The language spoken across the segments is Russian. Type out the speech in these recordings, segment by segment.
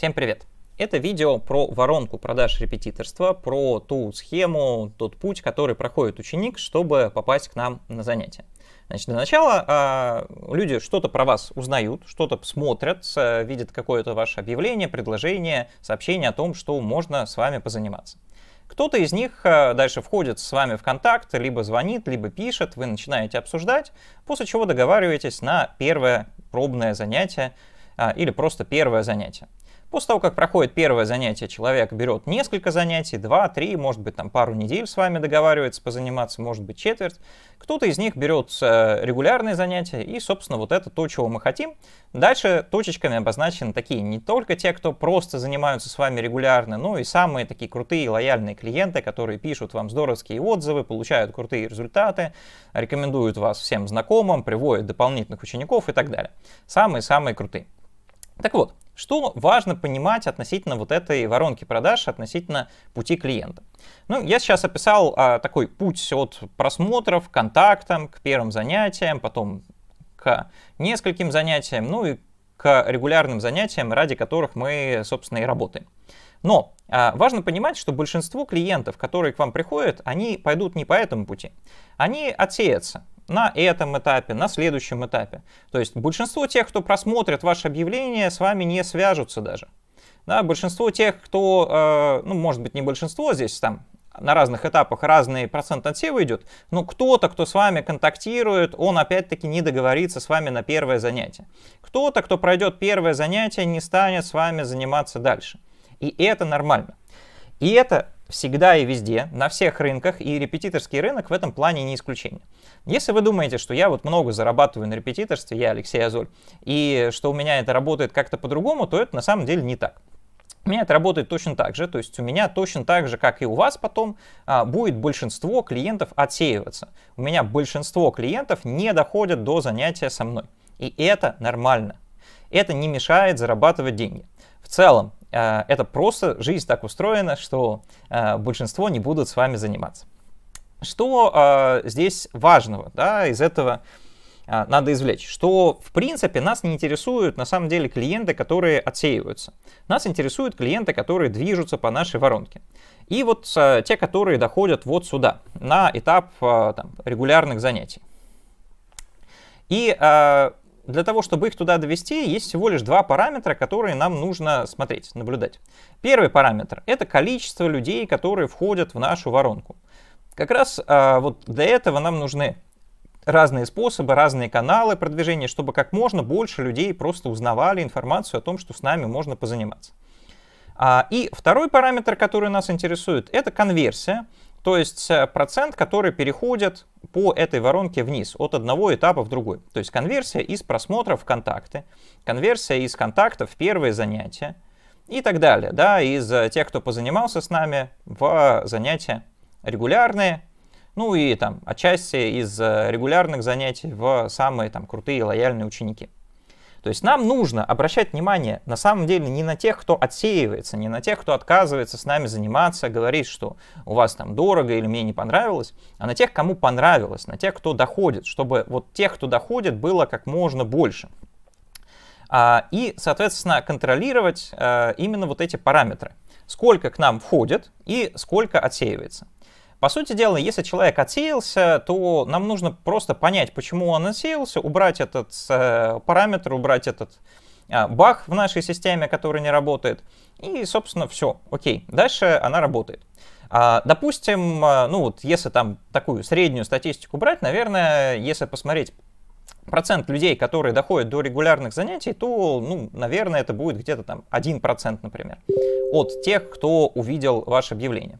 Всем привет! Это видео про воронку продаж репетиторства, про ту схему, тот путь, который проходит ученик, чтобы попасть к нам на занятия. Значит, для начала а, люди что-то про вас узнают, что-то смотрят, а, видят какое-то ваше объявление, предложение, сообщение о том, что можно с вами позаниматься. Кто-то из них а, дальше входит с вами в контакт, либо звонит, либо пишет, вы начинаете обсуждать, после чего договариваетесь на первое пробное занятие а, или просто первое занятие. После того, как проходит первое занятие, человек берет несколько занятий, два, три, может быть, там пару недель с вами договаривается позаниматься, может быть, четверть. Кто-то из них берет э, регулярные занятия, и, собственно, вот это то, чего мы хотим. Дальше точечками обозначены такие не только те, кто просто занимаются с вами регулярно, но и самые такие крутые лояльные клиенты, которые пишут вам здоровские отзывы, получают крутые результаты, рекомендуют вас всем знакомым, приводят дополнительных учеников и так далее. Самые-самые крутые. Так вот, что важно понимать относительно вот этой воронки продаж, относительно пути клиента? Ну, я сейчас описал а, такой путь от просмотров, контактам, к первым занятиям, потом к нескольким занятиям, ну и к регулярным занятиям, ради которых мы, собственно, и работаем. Но а, важно понимать, что большинство клиентов, которые к вам приходят, они пойдут не по этому пути. Они отсеются на этом этапе, на следующем этапе. То есть большинство тех, кто просмотрит ваше объявление, с вами не свяжутся даже. Да, большинство тех, кто, э, ну, может быть, не большинство, здесь там на разных этапах разный процент отсева идет, но кто-то, кто с вами контактирует, он опять-таки не договорится с вами на первое занятие. Кто-то, кто пройдет первое занятие, не станет с вами заниматься дальше. И это нормально. И это всегда и везде, на всех рынках, и репетиторский рынок в этом плане не исключение. Если вы думаете, что я вот много зарабатываю на репетиторстве, я Алексей Азоль, и что у меня это работает как-то по-другому, то это на самом деле не так. У меня это работает точно так же, то есть у меня точно так же, как и у вас потом, а, будет большинство клиентов отсеиваться. У меня большинство клиентов не доходят до занятия со мной. И это нормально. Это не мешает зарабатывать деньги. В целом, а, это просто жизнь так устроена, что а, большинство не будут с вами заниматься. Что а, здесь важного да, из этого надо извлечь, что в принципе нас не интересуют на самом деле клиенты, которые отсеиваются. Нас интересуют клиенты, которые движутся по нашей воронке. И вот те, которые доходят вот сюда, на этап там, регулярных занятий. И для того, чтобы их туда довести, есть всего лишь два параметра, которые нам нужно смотреть, наблюдать. Первый параметр — это количество людей, которые входят в нашу воронку. Как раз а, вот для этого нам нужны разные способы, разные каналы продвижения, чтобы как можно больше людей просто узнавали информацию о том, что с нами можно позаниматься. А, и второй параметр, который нас интересует, это конверсия. То есть э, процент, который переходит по этой воронке вниз, от одного этапа в другой. То есть конверсия из просмотров в контакты, конверсия из контактов в первые занятия и так далее. Да, из э, тех, кто позанимался с нами в занятия регулярные, ну и там отчасти из э, регулярных занятий в самые там крутые лояльные ученики. То есть нам нужно обращать внимание на самом деле не на тех, кто отсеивается, не на тех, кто отказывается с нами заниматься, говорит, что у вас там дорого или мне не понравилось, а на тех, кому понравилось, на тех, кто доходит, чтобы вот тех, кто доходит, было как можно больше. А, и, соответственно, контролировать э, именно вот эти параметры. Сколько к нам входит и сколько отсеивается. По сути дела, если человек отсеялся, то нам нужно просто понять, почему он отсеялся, убрать этот э, параметр, убрать этот э, а, баг в нашей системе, который не работает. И, собственно, все, окей. Дальше она работает. А, допустим, э, ну вот если там такую среднюю статистику брать, наверное, если посмотреть процент людей, которые доходят до регулярных занятий, то, ну, наверное, это будет где-то там 1%, например, от тех, кто увидел ваше объявление.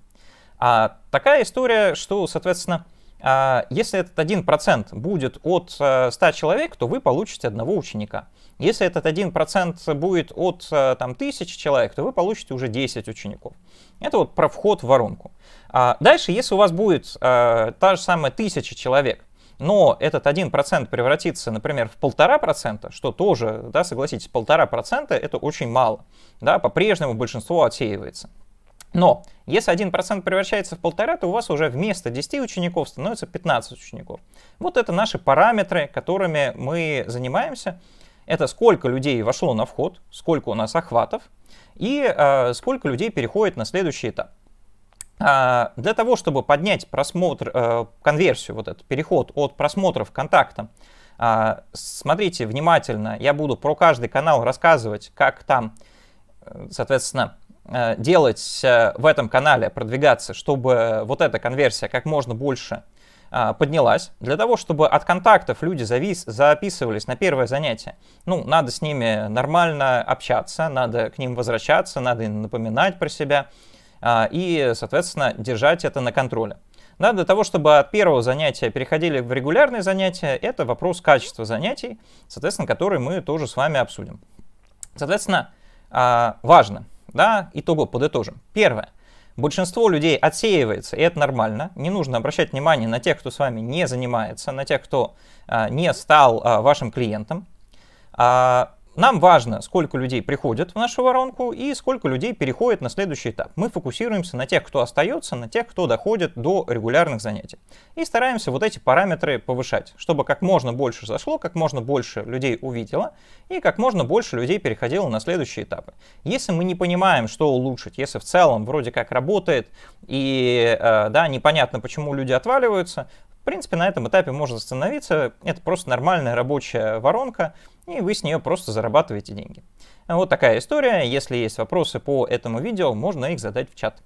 А такая история, что, соответственно, а, если этот 1% будет от 100 э, человек, то вы получите одного ученика. Если этот 1% будет от э, там, 1000 человек, то вы получите уже 10 учеников. Это вот про вход в воронку. А, дальше, если у вас будет э, та же самая 1000 человек, но этот 1% превратится, например, в 1,5%, что тоже, да, согласитесь, 1,5% это очень мало. Да, по-прежнему большинство отсеивается. Но если 1% превращается в полтора, то у вас уже вместо 10 учеников становится 15 учеников. Вот это наши параметры, которыми мы занимаемся. Это сколько людей вошло на вход, сколько у нас охватов и э, сколько людей переходит на следующий этап. А, для того, чтобы поднять просмотр, э, конверсию, вот этот переход от просмотров к контактам, э, а, смотрите внимательно, я буду про каждый канал рассказывать, как там, э, соответственно, Э, делать э, в этом канале, продвигаться, чтобы вот эта конверсия как можно больше э, поднялась, для того, чтобы от контактов люди завис, записывались на первое занятие. Ну, надо с ними нормально общаться, надо к ним возвращаться, надо им напоминать про себя и, соответственно, держать это на контроле. Да, для того, чтобы от первого занятия переходили в регулярные занятия, это вопрос качества занятий, соответственно, который мы тоже с вами обсудим. Соответственно, важно, да, итого подытожим. Первое. Большинство людей отсеивается, и это нормально. Не нужно обращать внимание на тех, кто с вами не занимается, на тех, кто а, не стал а, вашим клиентом. А, нам важно, сколько людей приходит в нашу воронку и сколько людей переходит на следующий этап. Мы фокусируемся на тех, кто остается, на тех, кто доходит до регулярных занятий. И стараемся вот эти параметры повышать, чтобы как можно больше зашло, как можно больше людей увидело и как можно больше людей переходило на следующие этапы. Если мы не понимаем, что улучшить, если в целом вроде как работает и э, да, непонятно, почему люди отваливаются, в принципе, на этом этапе можно остановиться. Это просто нормальная рабочая воронка, и вы с нее просто зарабатываете деньги. Вот такая история. Если есть вопросы по этому видео, можно их задать в чат.